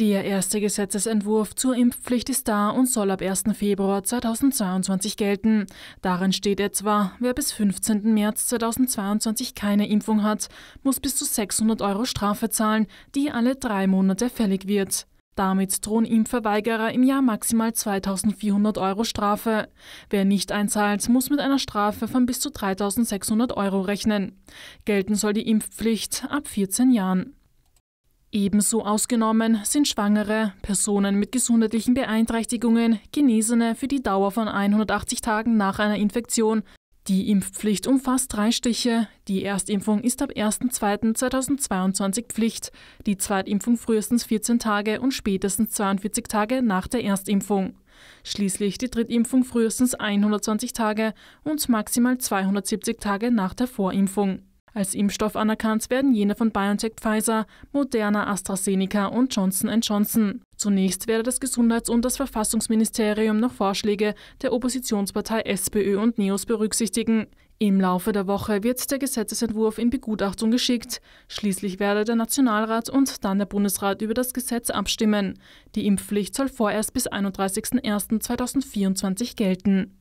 Der erste Gesetzesentwurf zur Impfpflicht ist da und soll ab 1. Februar 2022 gelten. Darin steht etwa, wer bis 15. März 2022 keine Impfung hat, muss bis zu 600 Euro Strafe zahlen, die alle drei Monate fällig wird. Damit drohen Impfverweigerer im Jahr maximal 2400 Euro Strafe. Wer nicht einzahlt, muss mit einer Strafe von bis zu 3600 Euro rechnen. Gelten soll die Impfpflicht ab 14 Jahren. Ebenso ausgenommen sind Schwangere, Personen mit gesundheitlichen Beeinträchtigungen, Genesene für die Dauer von 180 Tagen nach einer Infektion. Die Impfpflicht umfasst drei Stiche. Die Erstimpfung ist ab 1.2.2022 Pflicht, die Zweitimpfung frühestens 14 Tage und spätestens 42 Tage nach der Erstimpfung. Schließlich die Drittimpfung frühestens 120 Tage und maximal 270 Tage nach der Vorimpfung. Als Impfstoff anerkannt werden jene von BioNTech Pfizer, Moderna AstraZeneca und Johnson Johnson. Zunächst werde das Gesundheits- und das Verfassungsministerium noch Vorschläge der Oppositionspartei SPÖ und NEOS berücksichtigen. Im Laufe der Woche wird der Gesetzesentwurf in Begutachtung geschickt. Schließlich werde der Nationalrat und dann der Bundesrat über das Gesetz abstimmen. Die Impfpflicht soll vorerst bis 31.01.2024 gelten.